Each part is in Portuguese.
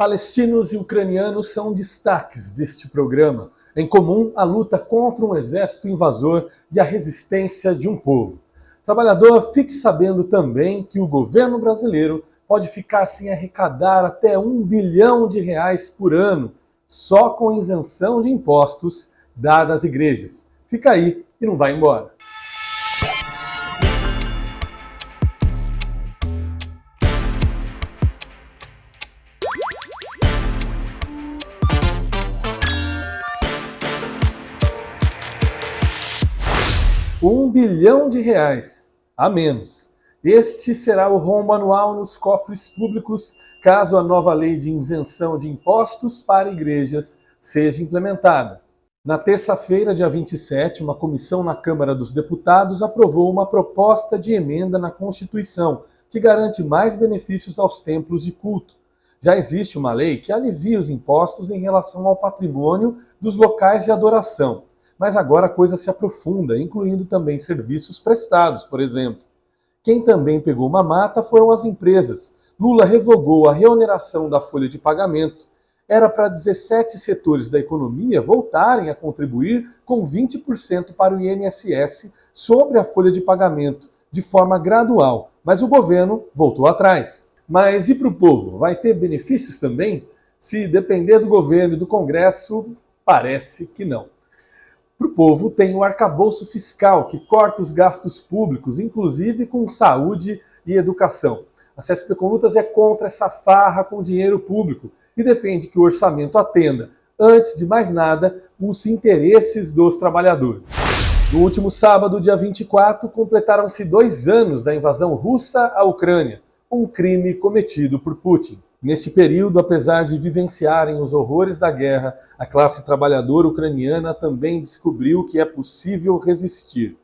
Palestinos e ucranianos são destaques deste programa. Em comum, a luta contra um exército invasor e a resistência de um povo. Trabalhador, fique sabendo também que o governo brasileiro pode ficar sem arrecadar até um bilhão de reais por ano, só com isenção de impostos dada às igrejas. Fica aí e não vai embora. um bilhão de reais a menos. Este será o rombo anual nos cofres públicos caso a nova lei de isenção de impostos para igrejas seja implementada. Na terça-feira, dia 27, uma comissão na Câmara dos Deputados aprovou uma proposta de emenda na Constituição que garante mais benefícios aos templos de culto. Já existe uma lei que alivia os impostos em relação ao patrimônio dos locais de adoração mas agora a coisa se aprofunda, incluindo também serviços prestados, por exemplo. Quem também pegou uma mata foram as empresas. Lula revogou a reoneração da folha de pagamento. Era para 17 setores da economia voltarem a contribuir com 20% para o INSS sobre a folha de pagamento, de forma gradual, mas o governo voltou atrás. Mas e para o povo? Vai ter benefícios também? Se depender do governo e do Congresso, parece que não. Para o povo, tem o arcabouço fiscal, que corta os gastos públicos, inclusive com saúde e educação. A CSP com Lutas é contra essa farra com dinheiro público e defende que o orçamento atenda, antes de mais nada, os interesses dos trabalhadores. No último sábado, dia 24, completaram-se dois anos da invasão russa à Ucrânia, um crime cometido por Putin. Neste período, apesar de vivenciarem os horrores da guerra, a classe trabalhadora ucraniana também descobriu que é possível resistir.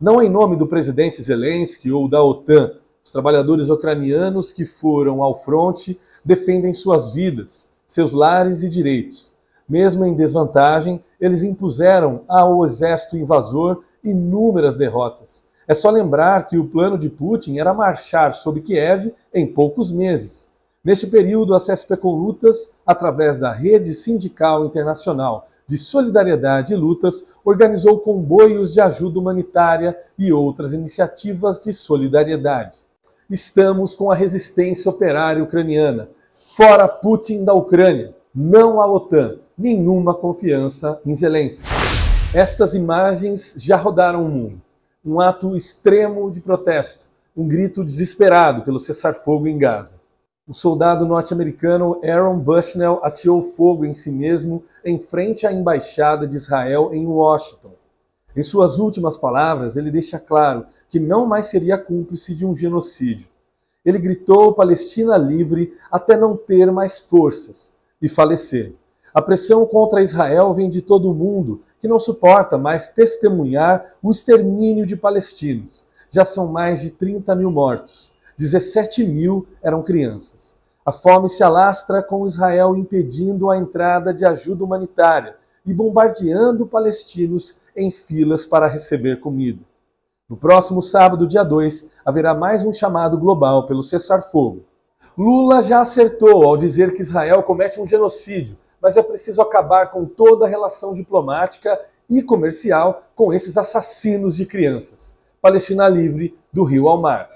Não em nome do presidente Zelensky ou da OTAN, os trabalhadores ucranianos que foram ao fronte defendem suas vidas, seus lares e direitos. Mesmo em desvantagem, eles impuseram ao exército invasor inúmeras derrotas. É só lembrar que o plano de Putin era marchar sobre Kiev em poucos meses. Neste período, a com Lutas, através da Rede Sindical Internacional de Solidariedade e Lutas, organizou comboios de ajuda humanitária e outras iniciativas de solidariedade. Estamos com a resistência operária ucraniana. Fora Putin da Ucrânia, não a OTAN. Nenhuma confiança em Zelensky. Estas imagens já rodaram o mundo. Um ato extremo de protesto, um grito desesperado pelo cessar-fogo em Gaza. O soldado norte-americano Aaron Bushnell atirou fogo em si mesmo em frente à embaixada de Israel em Washington. Em suas últimas palavras, ele deixa claro que não mais seria cúmplice de um genocídio. Ele gritou Palestina livre até não ter mais forças e falecer. A pressão contra Israel vem de todo o mundo, que não suporta mais testemunhar o extermínio de palestinos. Já são mais de 30 mil mortos. 17 mil eram crianças. A fome se alastra com Israel impedindo a entrada de ajuda humanitária e bombardeando palestinos em filas para receber comida. No próximo sábado, dia 2, haverá mais um chamado global pelo cessar-fogo. Lula já acertou ao dizer que Israel comete um genocídio, mas é preciso acabar com toda a relação diplomática e comercial com esses assassinos de crianças. Palestina Livre, do Rio ao Mar.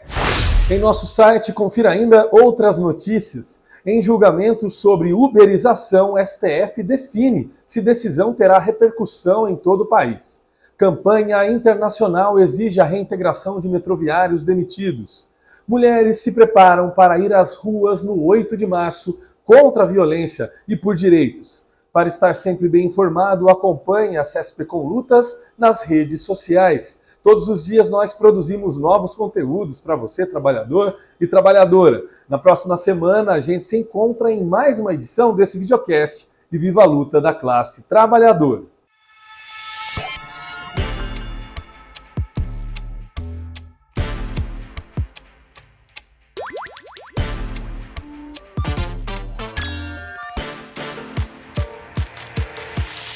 Em nosso site, confira ainda outras notícias. Em julgamento sobre uberização, STF define se decisão terá repercussão em todo o país. Campanha internacional exige a reintegração de metroviários demitidos. Mulheres se preparam para ir às ruas no 8 de março contra a violência e por direitos. Para estar sempre bem informado, acompanhe a CESP com Lutas nas redes sociais Todos os dias nós produzimos novos conteúdos para você, trabalhador e trabalhadora. Na próxima semana a gente se encontra em mais uma edição desse videocast e Viva a Luta da Classe Trabalhadora.